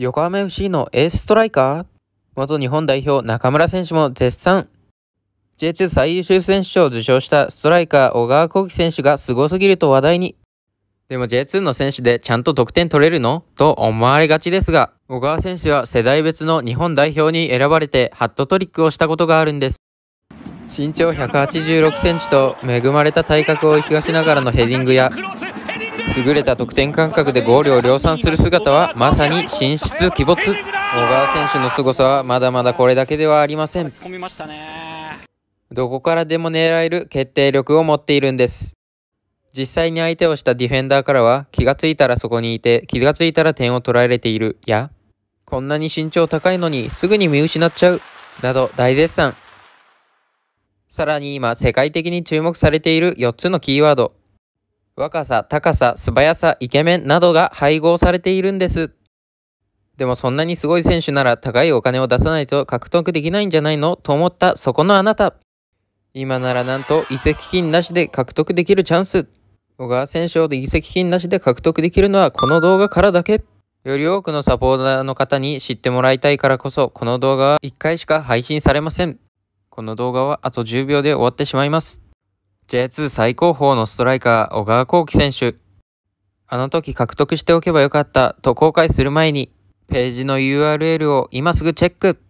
横浜 FC のエースストライカー元日本代表中村選手も絶賛 J2 最優秀選手賞を受賞したストライカー小川幸輝選手がすごすぎると話題にでも J2 の選手でちゃんと得点取れるのと思われがちですが小川選手は世代別の日本代表に選ばれてハットトリックをしたことがあるんです身長186センチと恵まれた体格を生かしながらのヘディングや優れた得点感覚でゴールを量産する姿はまさに神出鬼没小川選手の凄さはまだまだこれだけではありませんどこからでも狙える決定力を持っているんです実際に相手をしたディフェンダーからは気がついたらそこにいて気がついたら点を取られているやこんなに身長高いのにすぐに見失っちゃうなど大絶賛さらに今世界的に注目されている4つのキーワード若さ、高さ、素早さ、イケメンなどが配合されているんです。でもそんなにすごい選手なら高いお金を出さないと獲得できないんじゃないのと思ったそこのあなた。今ならなんと移籍金なしで獲得できるチャンス。小川選手を移籍金なしで獲得できるのはこの動画からだけ。より多くのサポーターの方に知ってもらいたいからこそ、この動画は1回しか配信されません。この動画はあと10秒で終わってしまいます。J2 最高峰のストライカー、小川幸輝選手。あの時獲得しておけばよかったと後悔する前に、ページの URL を今すぐチェック